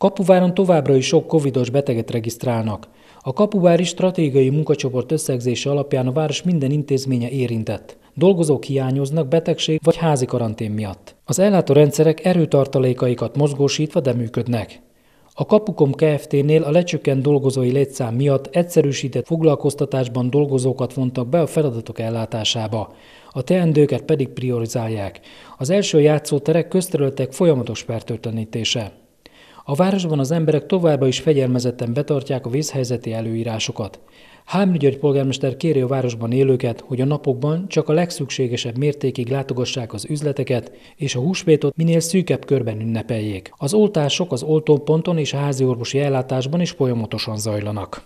Kapuváron továbbra is sok covidos beteget regisztrálnak. A kapuvári stratégiai munkacsoport összegzése alapján a város minden intézménye érintett. Dolgozók hiányoznak betegség vagy házi karantén miatt. Az ellátórendszerek erőtartalékaikat mozgósítva, de működnek. A Kapukom Kft-nél a lecsökkent dolgozói létszám miatt egyszerűsített foglalkoztatásban dolgozókat vontak be a feladatok ellátásába, a teendőket pedig priorizálják. Az első játszóterek közterületek folyamatos fertőtlenítése. A városban az emberek továbbá is fegyelmezetten betartják a vészhelyzeti előírásokat. Hámri György polgármester kéri a városban élőket, hogy a napokban csak a legszükségesebb mértékig látogassák az üzleteket, és a húsvétot minél szűkebb körben ünnepeljék. Az oltások az oltóponton és a házi orvosi ellátásban is folyamatosan zajlanak.